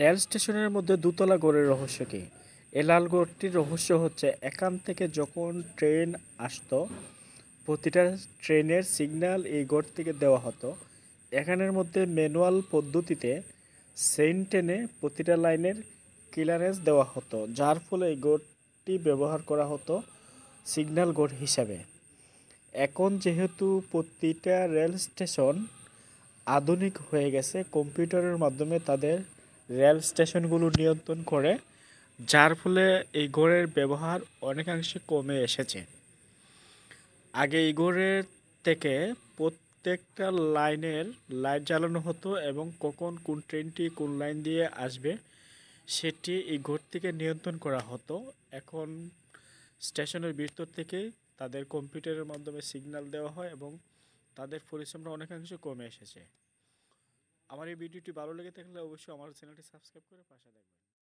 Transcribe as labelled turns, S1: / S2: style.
S1: rail স্টেশনের মধ্যে দুতলা গড়ের রহস্য কী এ লালগড়টির রহস্য হচ্ছে এখান থেকে যখন ট্রেন আসত প্রতিটা ট্রেনের সিগন্যাল এই গড় থেকে দেওয়া হতো এখানের মধ্যে ম্যানুয়াল পদ্ধতিতে সেন ট্রেনে প্রতিটা লাইনের ক্লিয়ারেন্স দেওয়া হতো যার ফলে এই গড়টি ব্যবহার করা হতো সিগন্যাল গড় হিসাবে এখন যেহেতু প্রতিটা রেল স্টেশন আধুনিক হয়ে গেছে কম্পিউটারের মাধ্যমে তাদের রেল স্টেশনগুলো নিয়ন্ত্রণ করে যার ফলে এই ঘরের ব্যবহার অনেকাংশে কমে এসেছে আগে এই ঘরের থেকে প্রত্যেকটা লাইনের লাইট জ্বালানো হতো এবং কখন কোন ট্রেনটি কোন লাইন দিয়ে আসবে সেটি এই ঘর থেকে নিয়ন্ত্রণ করা হতো এখন স্টেশনের ভিতর থেকে তাদের কম্পিউটারের মাধ্যমে সিগন্যাল দেওয়া হয় এবং তাদের পরিশ্রমটা অনেকাংশে কমে এসেছে আমার এই ভিডিওটি ভালো লেগে থাকলে অবশ্যই আমার চ্যানেলটি সাবস্ক্রাইব করে পাশে থাকবেন